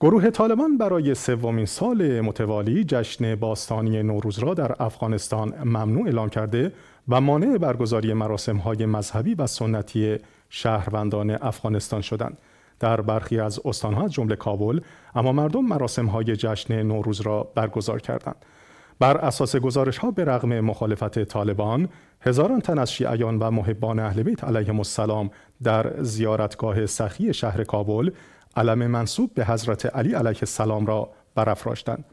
گروه طالبان برای سومین سال متوالی جشن باستانی نوروز را در افغانستان ممنوع اعلام کرده و مانع برگزاری مراسم های مذهبی و سنتی شهروندان افغانستان شدند. در برخی از استانها از جمله کابل اما مردم مراسم های جشن نوروز را برگزار کردند. بر اساس گزارش ها به رغم مخالفت طالبان هزاران تن از شیعیان و محبان اهل بیت علیهم السلام در زیارتگاه سخی شهر کابل علم منصوب به حضرت علی علیه السلام را برافراشتند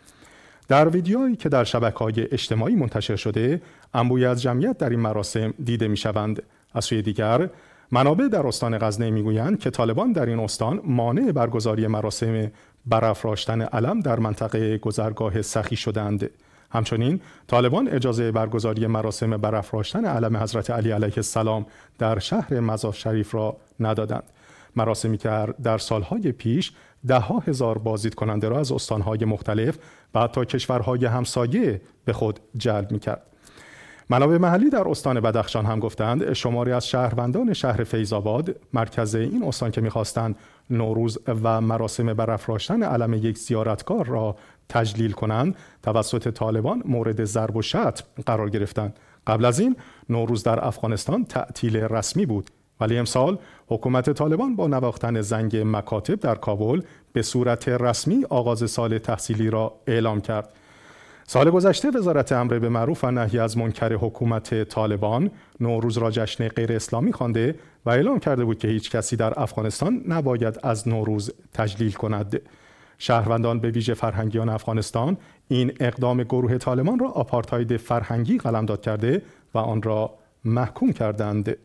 در ویدیویی که در شبکه های اجتماعی منتشر شده انبوی از جمعیت در این مراسم دیده می شوند. از سوی دیگر منابع در استان غزنه گویند که طالبان در این استان مانع برگزاری مراسم برافراشتن علم در منطقه گذرگاه سخی شدند همچنین طالبان اجازه برگزاری مراسم برافراشتن علم حضرت علی علیه السلام در شهر مزاف شریف را ندادند مراسمی که در سالهای پیش ده هزار بازدید کننده را از استانهای مختلف و حتی کشورهای همسایه به خود جلب می کرد. منابع محلی در استان بدخشان هم گفتند شماری از شهروندان شهر فیضآباد مرکز این استان که میخواستند نوروز و مراسم برافراشتن علم یک زیارتکار را تجلیل کنند توسط طالبان مورد ضرب و شتم قرار گرفتند قبل از این نوروز در افغانستان تعطیل رسمی بود ولی امسال حکومت طالبان با نواختن زنگ مکاتب در کابل به صورت رسمی آغاز سال تحصیلی را اعلام کرد. سال گذشته وزارت امر به معروف و نهی از منکر حکومت طالبان نوروز را جشن غیر اسلامی خوانده و اعلام کرده بود که هیچ کسی در افغانستان نباید از نوروز تجلیل کند. شهروندان به ویژه فرهنگیان افغانستان این اقدام گروه طالبان را آپارتاید فرهنگی قلمداد کرده و آن را محکوم کردند.